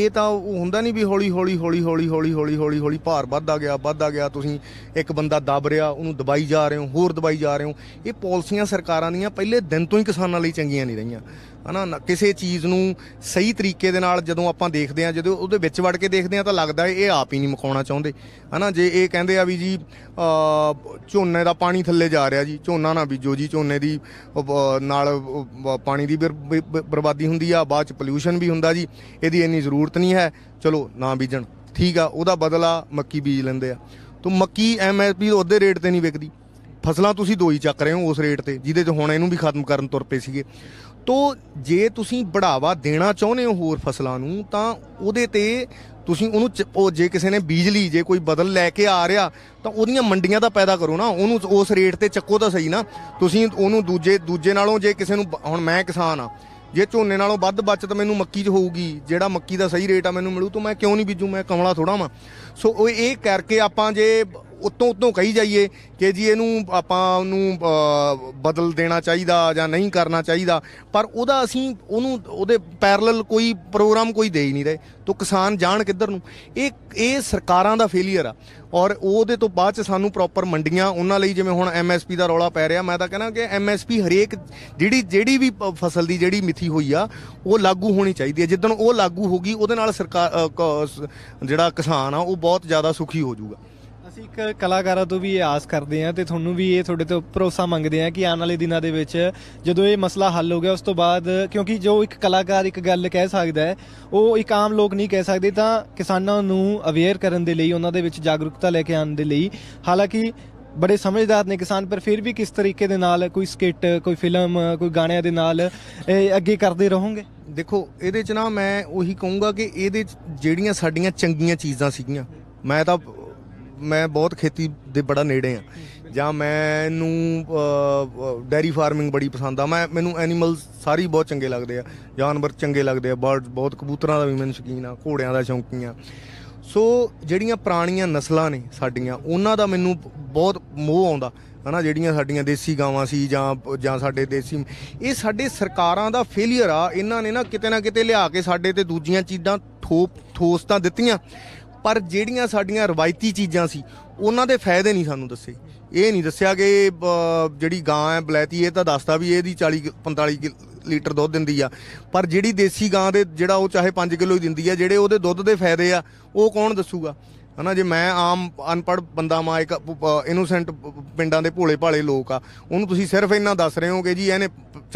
ਇਹ ਤਾਂ ਉਹ ਹੁੰਦਾ ਨਹੀਂ ਵੀ ਹੌਲੀ ਹੌਲੀ ਹੌਲੀ ਹੌਲੀ ਹੌਲੀ ਹੌਲੀ ਹੌਲੀ ਹੌਲੀ ਭਾਰ ਵੱਧਦਾ ਗਿਆ ਵੱਧਦਾ ਗਿਆ ਤੁਸੀਂ ਇੱਕ ਬੰਦਾ ਦਬ ਰਿਹਾ ਉਹਨੂੰ ਦਬਾਈ ਜਾ ਰਹੇ ਹੋ ਹੋਰ ਦਬਾਈ ਜਾ ਰਹੇ ਹੋ ਇਹ ਪਾਲਿਸੀਆਂ ਸਰਕਾਰਾਂ ਦੀਆਂ ਪਹਿਲੇ ਦਿਨ ਤੋਂ ਹੀ ਕਿਸਾਨਾਂ ਲਈ ਚੰਗੀਆਂ ਨਹੀਂ ਰਹੀਆਂ ਹਨਾ ਕਿਸੇ ਚੀਜ਼ ਨੂੰ ਸਹੀ ਤਰੀਕੇ ਦੇ ਨਾਲ ਜਦੋਂ ਆਪਾਂ ਦੇਖਦੇ ਆ ਜਦੋਂ ਉਹਦੇ ਵਿੱਚ ਵੜ ਕੇ ਦੇਖਦੇ ਆ ਤਾਂ ਲੱਗਦਾ ਇਹ ਆਪ ਹੀ ਨਹੀਂ ਮਕਾਉਣਾ ਚਾਹੁੰਦੇ ਹਨਾ ਜੇ ਇਹ ਕਹਿੰਦੇ ਆ ਵੀ ਜੀ ਝੋਨੇ ਦਾ ਪਾਣੀ ਥੱਲੇ ਜਾ ਰਿਹਾ ਜੀ ਝੋਨਾ ਨਾ ਬੀਜੋ ਜੀ ਝੋਨੇ ਦੀ ਨਾਲ ਪਾਣੀ ਦੀ ਬਰਬਾਦੀ ਹੁੰਦੀ ਆ ਬਾਅਦ ਚ ਪੋਲੂਸ਼ਨ ਵੀ ਹੁੰਦਾ ਜੀ ਇਹਦੀ ਇੰਨੀ ਜ਼ਰੂਰਤ ਨਹੀਂ ਹੈ ਚਲੋ ਨਾ ਬੀਜਣ ਠੀਕ ਆ ਉਹਦਾ ਬਦਲਾ ਮੱਕੀ ਬੀਜ ਲੈਂਦੇ ਆ ਤੋਂ ਮੱਕੀ ਐਮਐਸਪੀ ਉਹਦੇ ਰੇਟ ਤੇ ਨਹੀਂ ਵਿਕਦੀ ਫਸਲਾਂ ਤੁਸੀਂ ਦੋ ਹੀ ਚੱਕ ਰਹੇ ਹੋ ਉਸ ਰੇਟ ਤੇ ਜਿਹਦੇ 'ਚ ਹੁਣ ਇਹਨੂੰ ਵੀ ਖਤਮ ਕਰਨ ਤੁਰ ਪਏ ਸੀਗੇ ਤੋ ਜੇ ਤੁਸੀਂ ਬੜਾਵਾ ਦੇਣਾ ਚਾਹੁੰਦੇ ਹੋ ਹੋਰ ਫਸਲਾਂ ਨੂੰ ਤਾਂ ਉਹਦੇ ਤੇ ਤੁਸੀਂ ਉਹਨੂੰ ਉਹ ਜੇ ਕਿਸੇ ਨੇ ਬੀਜ ਲਈ ਜੇ ਕੋਈ ਬਦਲ ਲੈ ਕੇ ਆ ਰਿਹਾ ਤਾਂ ਉਹਦੀਆਂ ਮੰਡੀਆਂ ਦਾ ਪੈਦਾ ਕਰੋ ਨਾ ਉਹਨੂੰ ਉਸ ਰੇਟ ਤੇ ਚੱਕੋ ਤਾਂ ਸਹੀ ਨਾ ਤੁਸੀਂ ਉਹਨੂੰ ਦੂਜੇ ਦੂਜੇ ਨਾਲੋਂ ਜੇ ਕਿਸੇ ਨੂੰ ਹੁਣ ਮੈਂ ਕਿਸਾਨ ਆ ਜੇ ਝੋਨੇ ਨਾਲੋਂ ਵੱਧ ਬਚਤ ਮੈਨੂੰ ਮੱਕੀ 'ਚ ਹੋਊਗੀ ਜਿਹੜਾ ਮੱਕੀ ਦਾ ਸਹੀ ਰੇਟ ਆ ਮੈਨੂੰ ਮਿਲੂ ਤਾਂ ਮੈਂ ਕਿਉਂ ਨਹੀਂ ਬੀਜੂ ਮੈਂ ਕਮਲਾ ਥੋੜਾ ਵਾਂ ਸੋ ਉਹ ਇਹ ਕਰਕੇ ਆਪਾਂ ਜੇ ਉਤੋਂ ਉਤੋਂ ਕਹੀ ਜਾਈਏ ਕਿ ਜੀ ਇਹਨੂੰ ਆਪਾਂ ਉਹਨੂੰ ਬਦਲ ਦੇਣਾ ਚਾਹੀਦਾ ਜਾਂ ਨਹੀਂ ਕਰਨਾ ਚਾਹੀਦਾ ਪਰ ਉਹਦਾ ਅਸੀਂ ਉਹਨੂੰ ਉਹਦੇ ਪੈਰਲਲ ਕੋਈ ਪ੍ਰੋਗਰਾਮ ਕੋਈ ਦੇ ਹੀ ਨਹੀਂ ਰਹੇ ਤੋਂ ਕਿਸਾਨ ਜਾਣ ਕਿੱਧਰ ਨੂੰ ਇਹ ਇਹ ਸਰਕਾਰਾਂ ਦਾ ਫੇਲੀਅਰ ਆ ਔਰ ਉਹਦੇ ਤੋਂ ਬਾਅਦ ਚ ਸਾਨੂੰ ਪ੍ਰੋਪਰ ਮੰਡੀਆਂ ਉਹਨਾਂ ਲਈ ਜਿਵੇਂ ਹੁਣ ਐਮਐਸਪੀ ਦਾ ਰੌਲਾ ਪੈ ਰਿਹਾ ਮੈਂ ਤਾਂ ਕਹਿੰਦਾ ਕਿ ਐਮਐਸਪੀ ਹਰੇਕ ਜਿਹੜੀ ਜਿਹੜੀ ਵੀ ਫਸਲ ਦੀ ਜਿਹੜੀ ਮਿੱਥੀ ਹੋਈ ਆ ਉਹ ਲਾਗੂ ਹੋਣੀ ਚਾਹੀਦੀ ਹੈ ਜਿੱਦਣ ਉਹ ਲਾਗੂ ਹੋਗੀ ਉਹਦੇ ਨਾਲ ਸਰਕਾਰ ਜਿਹੜਾ ਕਿਸਾਨ ਆ ਉਹ ਬਹੁਤ ਜ਼ਿਆਦਾ ਸੁਖੀ ਹੋ ਜਾਊਗਾ ਅਸੀਂ ਇੱਕ ਕਲਾਕਾਰਾਂ ਤੋਂ ਵੀ ਇਹ ਆਸ ਕਰਦੇ ਹਾਂ ਤੇ ਤੁਹਾਨੂੰ ਵੀ ਇਹ ਤੁਹਾਡੇ ਤੋਂ ਭਰੋਸਾ ਮੰਗਦੇ ਹਾਂ ਕਿ ਆਉਣ ਵਾਲੇ ਦਿਨਾਂ ਦੇ ਵਿੱਚ ਜਦੋਂ ਇਹ ਮਸਲਾ ਹੱਲ ਹੋ ਗਿਆ ਉਸ ਤੋਂ ਬਾਅਦ ਕਿਉਂਕਿ ਜੋ ਇੱਕ ਕਲਾਕਾਰ ਇੱਕ ਗੱਲ ਕਹਿ ਸਕਦਾ ਹੈ ਉਹ ਇੱਕ ਆਮ ਲੋਕ ਨਹੀਂ ਕਹਿ ਸਕਦੇ ਤਾਂ ਕਿਸਾਨਾਂ ਨੂੰ ਅਵੇਅਰ ਕਰਨ ਦੇ ਲਈ ਉਹਨਾਂ ਦੇ ਵਿੱਚ ਜਾਗਰੂਕਤਾ ਲੈ ਕੇ ਆਉਣ ਦੇ ਲਈ ਹਾਲਾਂਕਿ ਬੜੇ ਸਮਝਦਾਰ ਨੇ ਕਿਸਾਨ ਪਰ ਫਿਰ ਵੀ ਕਿਸ ਤਰੀਕੇ ਦੇ ਨਾਲ ਕੋਈ ਸਕਿੱਟ ਕੋਈ ਫਿਲਮ ਕੋਈ ਗਾਣਿਆਂ ਦੇ ਨਾਲ ਅੱਗੇ ਕਰਦੇ ਰਹੋਗੇ ਦੇਖੋ ਇਹਦੇ ਚ ਨਾ ਮੈਂ ਉਹੀ ਕਹੂੰਗਾ ਕਿ ਇਹਦੇ ਚ ਜਿਹੜੀਆਂ ਸਾਡੀਆਂ ਚੰਗੀਆਂ ਚੀਜ਼ਾਂ ਸੀਗੀਆਂ ਮੈਂ ਤਾਂ ਮੈਂ ਬਹੁਤ ਖੇਤੀ ਦੇ ਬੜਾ ਨੇੜੇ ਆ ਜਾਂ ਮੈਨੂੰ ਡੈਰੀ ਫਾਰਮਿੰਗ ਬੜੀ ਪਸੰਦ ਆ ਮੈਂ ਮੈਨੂੰ ਐਨੀਮਲ ਸਾਰੀ ਬਹੁਤ ਚੰਗੇ ਲੱਗਦੇ ਆ ਜਾਨਵਰ ਚੰਗੇ ਲੱਗਦੇ ਆ ਬਰਡ ਬਹੁਤ ਕਬੂਤਰਾਂ ਦਾ ਵੀ ਮੈਨੂੰ ਸ਼ੌਕੀਨ ਆ ਘੋੜਿਆਂ ਦਾ ਸ਼ੌਕੀਨ ਆ ਸੋ ਜਿਹੜੀਆਂ ਪ੍ਰਾਣੀਆਂ ਨਸਲਾਂ ਨੇ ਸਾਡੀਆਂ ਉਹਨਾਂ ਦਾ ਮੈਨੂੰ ਬਹੁਤ ਮੋਹ ਆਉਂਦਾ ਹਨਾ ਜਿਹੜੀਆਂ ਸਾਡੀਆਂ ਦੇਸੀ ਗਾਵਾਂ ਸੀ ਜਾਂ ਜਾਂ ਸਾਡੇ ਦੇਸੀ ਇਹ ਸਾਡੇ ਸਰਕਾਰਾਂ ਦਾ ਫੇਲਿਅਰ ਆ ਇਹਨਾਂ ਨੇ ਨਾ ਕਿਤੇ ਨਾ ਕਿਤੇ ਲਿਆ ਕੇ ਸਾਡੇ ਤੇ ਦੂਜੀਆਂ ਚੀਜ਼ਾਂ ਥੋਪ ਠੋਸ ਤਾਂ ਦਿੱਤੀਆਂ ਪਰ ਜਿਹੜੀਆਂ ਸਾਡੀਆਂ ਰਵਾਇਤੀ ਚੀਜ਼ਾਂ ਸੀ ਉਹਨਾਂ ਦੇ ਫਾਇਦੇ ਨਹੀਂ ਸਾਨੂੰ ਦੱਸੇ ਇਹ ਨਹੀਂ ਦੱਸਿਆ ਕਿ ਜਿਹੜੀ ਗਾਂ ਹੈ ਬਲੈਤੀ ਇਹ ਤਾਂ ਦੱਸਦਾ ਵੀ ਇਹਦੀ 40 45 ਲੀਟਰ ਦੁੱਧ ਦਿੰਦੀ ਆ ਪਰ ਜਿਹੜੀ ਦੇਸੀ ਗਾਂ ਦੇ ਜਿਹੜਾ ਉਹ ਚਾਹੇ 5 ਕਿਲੋ ਹੀ ਦਿੰਦੀ ਆ ਜਿਹੜੇ ਉਹਦੇ ਦੁੱਧ ਦੇ ਫਾਇਦੇ ਆ ਉਹ ਕੌਣ ਦੱਸੂਗਾ ਹਨਾ ਜੇ ਮੈਂ ਆਮ ਅਨਪੜ ਬੰਦਾ ਮਾ ਇੱਕ ਇਨੋਸੈਂਟ ਪਿੰਡਾਂ ਦੇ ਭੋਲੇ ਭਾਲੇ ਲੋਕ ਆ ਉਹਨੂੰ ਤੁਸੀਂ ਸਿਰਫ ਇੰਨਾ ਦੱਸ ਰਹੇ ਹੋ ਕਿ ਜੀ ਇਹਨੇ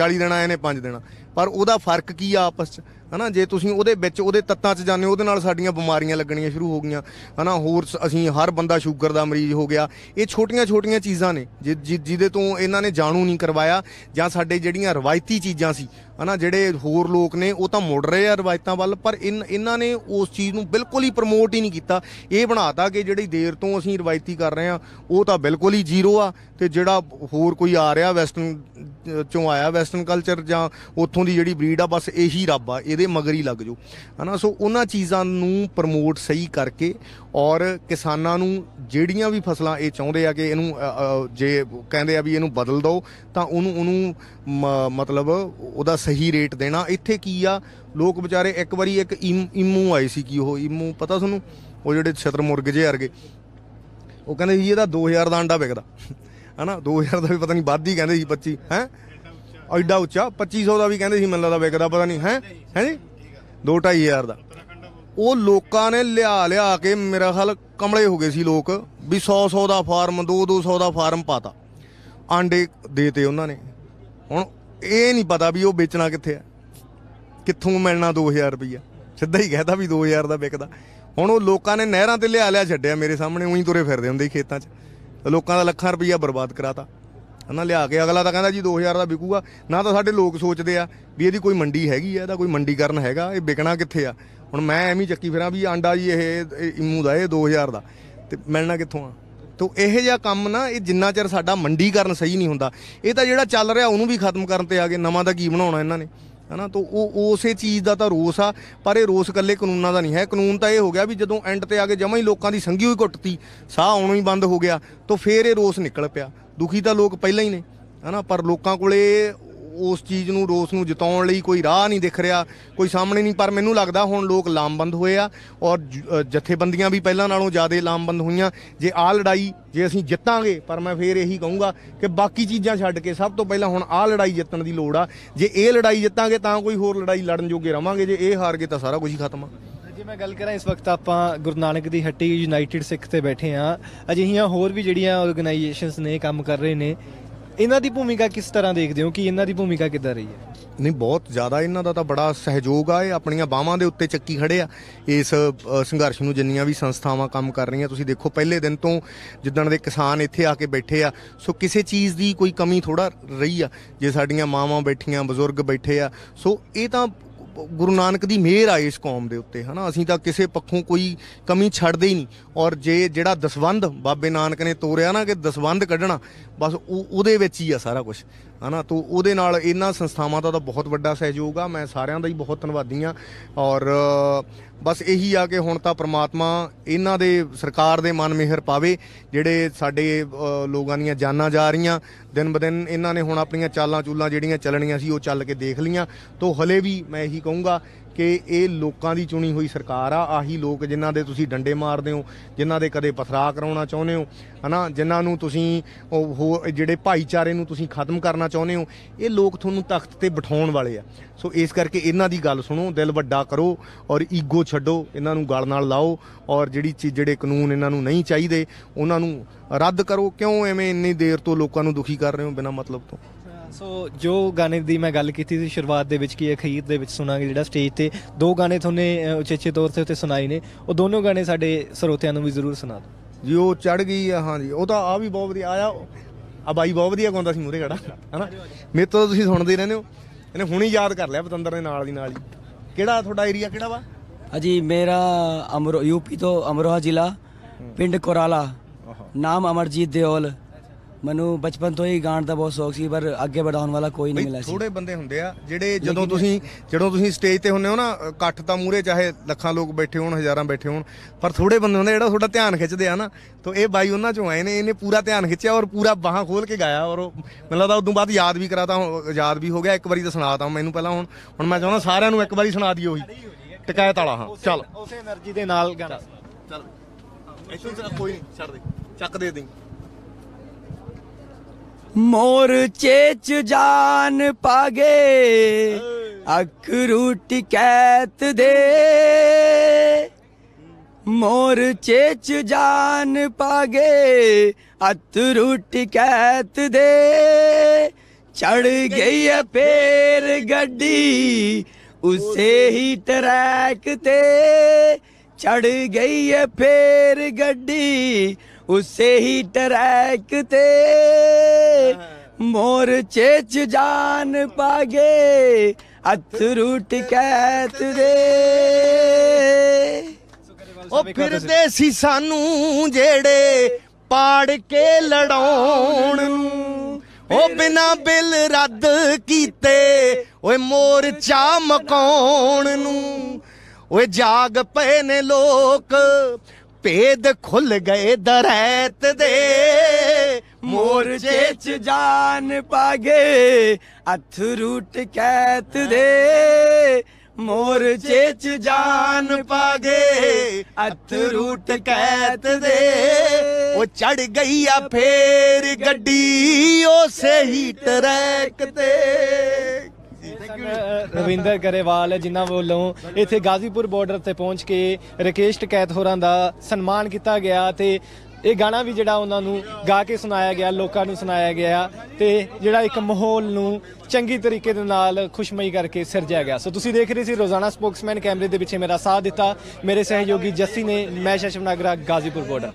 40 ਦੇਣਾ ਇਹਨੇ 5 ਦੇਣਾ ਪਰ ਉਹਦਾ ਫਰਕ ਕੀ ਆ ਆਪਸ 'ਚ ਹਨਾ ਜੇ ਤੁਸੀਂ ਉਹਦੇ ਵਿੱਚ ਉਹਦੇ ਤੱਤਾਂ 'ਚ ਜਾਂਦੇ ਉਹਦੇ ਨਾਲ ਸਾਡੀਆਂ ਬਿਮਾਰੀਆਂ ਲੱਗਣੀਆਂ ਸ਼ੁਰੂ ਹੋ ਗਈਆਂ ਹਨਾ ਹੋਰ ਅਸੀਂ ਹਰ ਬੰਦਾ ਸ਼ੂਗਰ ਦਾ ਮਰੀਜ਼ ਹੋ ਗਿਆ ਇਹ ਛੋਟੀਆਂ-ਛੋਟੀਆਂ ਚੀਜ਼ਾਂ ਨੇ ਜਿਹਦੇ ਤੋਂ ਇਹਨਾਂ ਨੇ ਜਾਣੂ ਨਹੀਂ ਕਰਵਾਇਆ ਜਾਂ ਸਾਡੇ ਜਿਹੜੀਆਂ ਰਵਾਇਤੀ ਚੀਜ਼ਾਂ ਸੀ ਹਨਾ ਜਿਹੜੇ ਹੋਰ ਲੋਕ ਨੇ ਉਹ ਤਾਂ ਮੁੜ ਰਹੇ ਆ ਰਵਾਇਤਾਂ ਵੱਲ ਪਰ ਇਨ- ਇਹਨਾਂ ਨੇ ਉਸ ਚੀਜ਼ ਨੂੰ ਬਿਲਕੁਲ ਹੀ ਪ੍ਰਮੋਟ ਹੀ ਨਹੀਂ ਕੀਤਾ ਇਹ ਬਣਾਤਾ ਕਿ ਜਿਹੜੀ ਦੇਰ ਤੋਂ ਅਸੀਂ ਰਵਾਇਤੀ ਕਰ ਰਹੇ ਆ ਉਹ ਤਾਂ ਬਿਲਕੁਲ ਹੀ ਜ਼ੀਰੋ ਆ ਤੇ ਜਿਹੜਾ ਹੋਰ ਕੋਈ ਆ ਰਿਹਾ ਵੈਸਟਰਨ ਚੋਂ ਆਇਆ ਵੈਸਟਰਨ ਕਲਚਰ ਜਾਂ ਉਥੋਂ ਇੱਥੋਂ ਦੀ ਜਿਹੜੀ ਬਰੀਡ ਆ ਬਸ ਇਹੀ ਰੱਬ ਆ ਇਹਦੇ ਮਗਰ ਹੀ ਲੱਗ ਜਾਓ ਹਨਾ ਸੋ ਉਹਨਾਂ ਚੀਜ਼ਾਂ ਨੂੰ ਪ੍ਰਮੋਟ ਸਹੀ ਕਰਕੇ ਔਰ ਕਿਸਾਨਾਂ ਨੂੰ ਜਿਹੜੀਆਂ ਵੀ ਫਸਲਾਂ ਇਹ ਚਾਹੁੰਦੇ ਆ ਕਿ ਇਹਨੂੰ ਜੇ ਕਹਿੰਦੇ ਆ ਵੀ ਇਹਨੂੰ ਬਦਲ ਦਿਓ ਤਾਂ ਉਹਨੂੰ ਉਹਨੂੰ ਮਤਲਬ ਉਹਦਾ ਸਹੀ ਰੇਟ ਦੇਣਾ ਇੱਥੇ ਕੀ ਆ ਲੋਕ ਵਿਚਾਰੇ ਇੱਕ ਵਾਰੀ ਇੱਕ ਇਮੂ ਆਈ ਸੀ ਕੀ ਉਹ ਇਮੂ ਪਤਾ ਤੁਹਾਨੂੰ ਉਹ ਜਿਹੜੇ ਛਤਰ ਮੁਰਗ ਜੇ ਅਰਗੇ ਉਹ ਕਹਿੰਦੇ ਜੀ ਇਹਦਾ 2000 ਦਾ ਅੰਡਾ ਵਿਕਦਾ ਹਨਾ 2000 ਦਾ ਵੀ ਪਤਾ ਨਹੀਂ ਵੱਧ ਹੀ ਕਹਿੰਦੇ ਸੀ 25 ਹੈ ਐਡਾ ਉੱਚਾ 2500 ਦਾ ਵੀ ਕਹਿੰਦੇ ਸੀ ਮੈਨੂੰ ਲੱਗਦਾ ਵਿਕਦਾ ਪਤਾ ਨਹੀਂ ਹੈ ਹੈ ਜੀ 2-2500 ਦਾ ਉਹ ਲੋਕਾਂ ਨੇ ਲਿਆ ਲਿਆ ਕੇ ਮੇਰਾ ਖਲ ਕਮਲੇ ਹੋ ਗਏ ਸੀ ਲੋਕ ਵੀ 100 100 ਦਾ ਫਾਰਮ 2 200 ਦਾ ਫਾਰਮ ਪਾਤਾ ਆਂਡੇ ਦੇਤੇ ਉਹਨਾਂ ਨੇ ਹੁਣ ਇਹ ਨਹੀਂ ਪਤਾ ਵੀ ਉਹ ਵੇਚਣਾ ਕਿੱਥੇ ਆ ਕਿੱਥੋਂ ਮਿਲਣਾ 2000 ਰੁਪਈਆ ਸਿੱਧਾ ਹੀ ਕਹਿਦਾ ਵੀ 2000 ਦਾ ਵਿਕਦਾ ਹੁਣ ਉਹ ਲੋਕਾਂ ਨੇ ਨਹਿਰਾਂ ਤੇ ਲਿਆ ਲਿਆ ਛੱਡਿਆ ਮੇਰੇ ਸਾਹਮਣੇ ਉਹੀ ਤੁਰੇ ਫਿਰਦੇ ਹੁੰਦੇ ਖੇਤਾਂ 'ਚ ਲੋਕਾਂ ਦਾ ਲੱਖਾਂ ਰੁਪਈਆ ਬਰਬਾਦ ਕਰਾਤਾ ਹਨਾ ਲਿਆ ਕੇ ਅਗਲਾ ਤਾਂ ਕਹਿੰਦਾ ਜੀ 2000 ਦਾ ਵਿਕੂਗਾ ਨਾ ਤਾਂ ਸਾਡੇ ਲੋਕ ਸੋਚਦੇ ਆ ਵੀ ਇਹਦੀ ਕੋਈ ਮੰਡੀ ਹੈਗੀ ਆ ਇਹਦਾ ਕੋਈ ਮੰਡੀਕਰਨ ਹੈਗਾ ਇਹ ਵਿਕਣਾ ਕਿੱਥੇ ਆ ਹੁਣ ਮੈਂ ਐਵੇਂ ਚੱਕੀ ਫਿਰਾਂ ਵੀ ਆਂਡਾ ਜੀ ਇਹ ਇਮੂ ਦਾ ਇਹ 2000 ਦਾ ਤੇ ਮਿਲਣਾ ਕਿੱਥੋਂ ਆ ਤੋ ਇਹ ਜਿਹਾ ਕੰਮ ਨਾ ਇਹ ਜਿੰਨਾ ਚਿਰ ਸਾਡਾ ਮੰਡੀਕਰਨ ਸਹੀ ਨਹੀਂ ਹੁੰਦਾ ਇਹ ਤਾਂ ਜਿਹੜਾ ਚੱਲ ਰਿਹਾ ਉਹਨੂੰ ਵੀ ਖਤਮ ਕਰਨ ਤੇ ਆ ਗਏ ਨਵਾਂ ਦਾ ਕੀ ਬਣਾਉਣਾ ਇਹਨਾਂ ਨੇ ਹਨਾ ਤਾਂ ਉਹ ਉਸੇ ਚੀਜ਼ ਦਾ ਤਾਂ ਰੋਸ ਆ ਪਰ ਇਹ ਰੋਸ ਇਕੱਲੇ ਕਾਨੂੰਨਾਂ ਦਾ ਨਹੀਂ ਹੈ ਕਾਨੂੰਨ ਤਾਂ ਇਹ ਹੋ ਗਿਆ ਵੀ ਜਦੋਂ ਐਂਡ ਤੇ ਆ ਕੇ ਜਮਾਂ ਹੀ ਲੋਕਾਂ ਦੀ ਸੰਗੀ ਹੋਈ ਘੁੱਟਤੀ ਸਾਹ ਆਉਣਾ ਹੀ ਬੰਦ ਹੋ ਗਿਆ ਤਾਂ ਫੇਰ ਇਹ ਰੋਸ ਨਿਕਲ ਪਿਆ ਦੁਖੀ ਤਾਂ ਲੋਕ ਪਹਿਲਾਂ ਹੀ ਨੇ ਹਨਾ ਪਰ ਲੋਕਾਂ ਕੋਲੇ ਉਸ ਚੀਜ਼ ਨੂੰ ਰੋਸ ਨੂੰ ਜਿਤਾਉਣ ਲਈ ਕੋਈ ਰਾਹ ਨਹੀਂ ਦਿਖ ਰਿਹਾ ਕੋਈ ਸਾਹਮਣੇ ਨਹੀਂ ਪਰ ਮੈਨੂੰ ਲੱਗਦਾ ਹੁਣ ਲੋਕ ਲਾਮਬੰਦ ਹੋਏ ਆ ਔਰ ਜਥੇਬੰਦੀਆਂ ਵੀ ਪਹਿਲਾਂ ਨਾਲੋਂ ਜ਼ਿਆਦਾ ਲਾਮਬੰਦ ਹੋਈਆਂ ਜੇ ਆ ਲੜਾਈ ਜੇ ਅਸੀਂ ਜਿੱਤਾਂਗੇ ਪਰ ਮੈਂ ਫੇਰ ਇਹੀ ਕਹੂੰਗਾ ਕਿ ਬਾਕੀ ਚੀਜ਼ਾਂ ਛੱਡ ਕੇ ਸਭ ਤੋਂ ਪਹਿਲਾਂ ਹੁਣ ਆ ਲੜਾਈ ਜਿੱਤਣ ਦੀ ਲੋੜ ਆ ਜੇ ਇਹ ਲੜਾਈ ਜਿੱਤਾਂਗੇ ਤਾਂ ਕੋਈ ਹੋਰ ਲੜਾਈ ਲੜਨ ਜੋਗੇ ਰਵਾਂਗੇ ਜੇ ਇਹ ਹਾਰ ਗਏ ਤਾਂ ਸਾਰਾ ਕੁਝ ਹੀ ਖਤਮ ਆ ਜੇ ਮੈਂ ਗੱਲ ਕਰਾਂ ਇਸ ਵਕਤ ਆਪਾਂ ਗੁਰੂ ਨਾਨਕ ਦੀ ਹੱਟੀ ਯੂਨਾਈਟਿਡ ਸਿੱਖ ਤੇ ਬੈਠੇ ਆ ਅਜਿਹੀਆਂ ਹੋਰ ਵੀ ਜਿਹੜੀਆਂ ਆਰਗੇਨਾਈਜੇਸ਼ਨਸ ਨੇ ਕੰਮ ਕਰ ਰਹੇ ਨੇ ਇਹਨਾਂ ਦੀ ਭੂਮਿਕਾ ਕਿਸ ਤਰ੍ਹਾਂ ਦੇਖਦੇ ਹੋ ਕਿ ਇਹਨਾਂ ਦੀ ਭੂਮਿਕਾ ਕਿੱਦਾਂ ਰਹੀ ਹੈ ਨਹੀਂ ਬਹੁਤ ਜ਼ਿਆਦਾ ਇਹਨਾਂ ਦਾ ਤਾਂ ਬੜਾ ਸਹਿਯੋਗ ਆ ਇਹ ਆਪਣੀਆਂ ਬਾਹਾਂ ਦੇ ਉੱਤੇ ਚੱਕੀ ਖੜੇ ਆ ਇਸ ਸੰਘਰਸ਼ ਨੂੰ ਜਿੰਨੀਆਂ ਵੀ ਸੰਸਥਾਵਾਂ ਕੰਮ ਕਰ ਰਹੀਆਂ ਤੁਸੀਂ ਦੇਖੋ ਪਹਿਲੇ ਦਿਨ ਤੋਂ ਜਿੱਦਣ ਦੇ ਕਿਸਾਨ ਇੱਥੇ ਆ ਕੇ ਬੈਠੇ ਆ ਸੋ ਕਿਸੇ ਚੀਜ਼ ਦੀ ਕੋਈ ਕਮੀ ਥੋੜਾ ਰਹੀ ਆ ਜੇ ਸਾਡੀਆਂ ਮਾਵਾਂ ਬੈਠੀਆਂ ਬਜ਼ੁਰਗ ਬੈਠੇ ਆ ਸੋ ਇਹ ਤਾਂ ਗੁਰੂ ਨਾਨਕ ਦੀ ਮਿਹਰ ਆ ਇਸ ਕੌਮ ਦੇ ਉੱਤੇ ਹਨਾ ਅਸੀਂ ਤਾਂ ਕਿਸੇ ਪੱਖੋਂ ਕੋਈ ਕਮੀ ਛੱਡਦੇ ਹੀ ਨਹੀਂ ਔਰ ਜੇ ਜਿਹੜਾ ਦਸਵੰਧ ਬਾਬੇ ਨਾਨਕ ਨੇ ਤੋਰਿਆ ਨਾ ਕਿ ਦਸਵੰਧ ਕੱਢਣਾ ਬਸ ਉਹਦੇ ਵਿੱਚ ਹੀ ਆ ਸਾਰਾ ਕੁਝ ਹਨਾ ਤੋਂ ਉਹਦੇ ਨਾਲ ਇਹਨਾਂ ਸੰਸਥਾਵਾਂ ਦਾ ਤਾਂ ਬਹੁਤ ਵੱਡਾ ਸਹਿਯੋਗ ਆ ਮੈਂ ਸਾਰਿਆਂ ਦਾ ਹੀ ਬਹੁਤ ਧੰਨਵਾਦੀ ਆ ਔਰ ਬਸ ਇਹੀ ਆ ਕਿ ਹੁਣ ਤਾਂ ਪ੍ਰਮਾਤਮਾ ਇਹਨਾਂ ਦੇ ਸਰਕਾਰ ਦੇ ਮਨ ਮਿਹਰ ਪਾਵੇ ਜਿਹੜੇ ਸਾਡੇ ਲੋਕਾਂ ਦੀਆਂ ਜਾਨਾਂ ਜਾ ਰਹੀਆਂ ਦਿਨ ਬਦਿਨ ਇਹਨਾਂ ਨੇ ਹੁਣ ਆਪਣੀਆਂ ਚਾਲਾਂ ਚੂਲਾਂ ਜਿਹੜੀਆਂ ਚੱਲਣੀਆਂ ਸੀ ਉਹ ਚੱਲ ਕੇ ਦੇਖ ਲੀਆਂ ਤੋਂ ਹਲੇ ਵੀ ਮੈਂ ਇਹੀ ਕਹੂੰਗਾ ਕਿ ਇਹ ਲੋਕਾਂ ਦੀ ਚੁਣੀ ਹੋਈ ਸਰਕਾਰ ਆ ਆਹੀ ਲੋਕ ਜਿਨ੍ਹਾਂ ਦੇ ਤੁਸੀਂ ਡੰਡੇ ਮਾਰਦੇ ਹੋ ਜਿਨ੍ਹਾਂ ਦੇ ਕਦੇ ਪਥਰਾ ਕਰਾਉਣਾ ਚਾਹੁੰਦੇ ਹੋ ਹਨਾ ਜਿਨ੍ਹਾਂ ਨੂੰ ਤੁਸੀਂ ਉਹ ਜਿਹੜੇ ਭਾਈਚਾਰੇ ਨੂੰ ਤੁਸੀਂ ਖਤਮ ਕਰਨਾ ਚਾਹੁੰਦੇ ਹੋ ਇਹ ਲੋਕ ਤੁਹਾਨੂੰ ਤਖਤ ਤੇ ਬਿਠਾਉਣ ਵਾਲੇ ਆ ਸੋ ਇਸ ਕਰਕੇ ਇਹਨਾਂ ਦੀ ਗੱਲ ਸੁਣੋ ਦਿਲ ਵੱਡਾ ਕਰੋ ਔਰ ਈਗੋ ਛੱਡੋ ਇਹਨਾਂ ਨੂੰ ਗੱਲ ਨਾਲ ਲਾਓ ਔਰ ਜਿਹੜੀ ਚੀਜ਼ ਜਿਹੜੇ ਕਾਨੂੰਨ ਇਹਨਾਂ ਨੂੰ ਨਹੀਂ ਚਾਹੀਦੇ ਉਹਨਾਂ ਨੂੰ ਰੱਦ ਕਰੋ ਕਿਉਂ ਐਵੇਂ ਇੰਨੀ ਦੇਰ ਤੋਂ ਲੋਕਾਂ ਨੂੰ ਦੁਖੀ ਕਰ ਰਹੇ ਹੋ ਬਿਨਾਂ ਮਤਲਬ ਤੋਂ ਸੋ ਜੋ ਗਾਣੇ ਦੀ ਮੈਂ ਗੱਲ ਕੀਤੀ ਸੀ ਸ਼ੁਰੂਆਤ ਦੇ ਵਿੱਚ ਕੀ ਅਖੀਰ ਦੇ ਵਿੱਚ ਸੁਣਾਂਗੇ ਜਿਹੜਾ ਸਟੇਜ ਤੇ ਦੋ ਗਾਣੇ ਤੁਹਾਨੂੰ ਉਚੇਚੇ ਤੌਰ ਤੇ ਉੱਤੇ ਸੁਣਾਈ ਨੇ ਉਹ ਦੋਨੋਂ ਗਾਣੇ ਸਾਡੇ ਸਰੋਤਿਆਂ ਨੂੰ ਵੀ ਜ਼ਰੂਰ ਸੁਣਾ ਦਿਓ ਜੀ ਉਹ ਚੜ ਗਈ ਆ ਹਾਂਜੀ ਉਹ ਤਾਂ ਆ ਵੀ ਬਹੁਤ ਵਧੀਆ ਆਇਆ ਆ ਬਾਈ ਬਹੁਤ ਵਧੀਆ ਗਾਉਂਦਾ ਸੀ ਮੂਰੇ ਖੜਾ ਹਨਾ ਮੇਰੇ ਤੋਂ ਤੁਸੀਂ ਸੁਣਦੇ ਰਹਿੰਦੇ ਹੋ ਇਹਨੇ ਹੁਣੀ ਯਾਦ ਕਰ ਲਿਆ ਪਤੰਦਰ ਦੇ ਨਾਲ ਦੀ ਨਾਲ ਹੀ ਕਿਹੜਾ ਤੁਹਾਡਾ ਏਰੀਆ ਕਿਹੜਾ ਵਾ ਅਜੀ ਮੇਰਾ ਅਮਰੋ ਯੂਪੀ ਤੋਂ ਅਮਰੋਹਾ ਜ਼ਿਲ੍ਹਾ ਪਿੰਡ ਕੋਰਾਲਾ ਨਾਮ ਅਮਰਜੀਤ ਦਿਓਲ ਮੈਨੂੰ ਬਚਪਨ ਤੋਂ ਹੀ ਗਾਣ ਦਾ ਬਹੁਤ ਸ਼ੌਕ ਸੀ ਪਰ ਅੱਗੇ ਵਧਾਉਣ ਵਾਲਾ ਕੋਈ ਨਹੀਂ ਮਿਲਿਆ ਸੀ ਥੋੜੇ ਬੰਦੇ ਹੁੰਦੇ ਆ ਜਿਹੜੇ ਜਦੋਂ ਤੁਸੀਂ ਜਦੋਂ ਤੁਸੀਂ ਸਟੇਜ ਤੇ ਹੁੰਦੇ ਹੋ ਨਾ ਇਕੱਠ ਤਾਂ ਮੂਰੇ ਚਾਹੇ ਲੱਖਾਂ ਲੋਕ ਬੈਠੇ ਹੋਣ ਹਜ਼ਾਰਾਂ ਬੈਠੇ ਹੋਣ ਪਰ ਥੋੜੇ ਬੰਦੇ ਹੁੰਦੇ ਜਿਹੜਾ ਤੁਹਾਡਾ ਧਿਆਨ ਖਿੱਚਦੇ ਆ ਨਾ ਤਾਂ ਇਹ ਬਾਈ ਉਹਨਾਂ ਚੋਂ ਆਏ ਨੇ ਇਹਨੇ ਪੂਰਾ ਧਿਆਨ ਖਿੱਚਿਆ ਔਰ ਪੂਰਾ ਬਾਹਾਂ ਖੋਲ ਕੇ ਗਾਇਆ ਔਰ ਮੈਨੂੰ ਲੱਗਦਾ ਉਦੋਂ ਬਾਅਦ ਯਾਦ ਵੀ ਕਰਾਤਾ ਯਾਦ ਵੀ ਹੋ ਗਿਆ ਇੱਕ ਵਾਰੀ ਤਾਂ ਸੁਣਾਤਾ ਮੈਨੂੰ ਪਹਿਲਾਂ ਹੁਣ ਹੁਣ ਮੈਂ ਚਾਹੁੰਦਾ ਸਾਰਿਆਂ ਨੂੰ ਇੱਕ ਵਾਰੀ ਸੁਣਾ ਦਿਓ ਹੀ ਟਿਕਾਇਤ ਵਾਲਾ ਹਾਂ ਚਲ ਉਸੇ એનર્ਜੀ ਦੇ ਨਾਲ ਗਾਣਾ ਚੱਲ ਇੱਥੋਂ ਕੋਈ ਛੱਡ ਦੇ ਚੱਕ ਦੇ ਦੇ मोर्चे च जान पागे अखरूट कैत दे मोर्चे च जान पागे अतरूट कैत दे चढ़ गई है पेर गड्डी उसे ही ट्रैक ते चढ़ गई है फेर गड्डी ਉਸੇ उसे ਤੇ टरकते मोर ਜਾਨ ਪਾਗੇ पागे ਰੂਟ ਕਹਿਤ ਦੇ ਉਹ ਫਿਰਦੇ ਸੀ ਸਾਨੂੰ ਜਿਹੜੇ ਪਾੜ ਕੇ ਲੜਾਉਣ ਨੂੰ ਉਹ ਬਿਨਾ ਬਿਲ ਰੱਦ ਕੀਤੇ ਓਏ ਮੋਰਚਾ ਮਕਾਉਣ ਨੂੰ ਓਏ ਜਾਗ ਪਏ ਨੇ ਲੋਕ ਭੇਦ ਖੁੱਲ ਗਏ ਦਰੈਤ ਦੇ ਮੋਰਚੇ ਚ ਜਾਨ ਪਾਗੇ ਅਥਰੂ ਟਕੈਤ ਦੇ ਮੋਰਚੇ ਚ ਜਾਨ ਪਾਗੇ ਅਥਰੂ ਟਕੈਤ ਦੇ ਉਹ ਚੜ ਗਈ ਆ ਫੇਰ ਗੱਡੀ ਉਸੇ ਹੀ ਟਰੈਕ ਤੇ ਰਵਿੰਦਰ ਗਰੇਵਾਲ ਜਿਨ੍ਹਾਂ ਵੱਲੋਂ ਇੱਥੇ ਗਾਜ਼ੀਪੁਰ ਬਾਰਡਰ ਤੇ ਪਹੁੰਚ ਕੇ ਰਕੇਸ਼ ਟਕੈਤ ਹੋਰਾਂ ਦਾ ਸਨਮਾਨ ਕੀਤਾ ਗਿਆ ਤੇ ਇਹ ਗਾਣਾ ਵੀ ਜਿਹੜਾ ਉਹਨਾਂ ਨੂੰ ਗਾ ਕੇ ਸੁਣਾਇਆ ਗਿਆ ਲੋਕਾਂ ਨੂੰ ਸੁਣਾਇਆ ਗਿਆ ਤੇ ਜਿਹੜਾ ਇੱਕ ਮਾਹੌਲ ਨੂੰ ਚੰਗੀ ਤਰੀਕੇ ਦੇ ਨਾਲ ਖੁਸ਼ਮਈ ਕਰਕੇ ਸਿਰਜਿਆ ਗਿਆ ਸੋ ਤੁਸੀਂ ਦੇਖ ਰਹੇ ਸੀ ਰੋਜ਼ਾਨਾ ਸਪੋਕਸਮੈਨ ਕੈਮਰੇ ਦੇ ਪਿੱਛੇ ਮੇਰਾ ਸਾਥ ਦਿੱਤਾ ਮੇਰੇ ਸਹਿਯੋਗੀ ਜੱਸੀ ਨੇ ਮੈਂ ਸ਼ਸ਼ਮਨਾਗਰਾ ਗਾਜ਼ੀਪੁਰ ਬਾਰਡਰ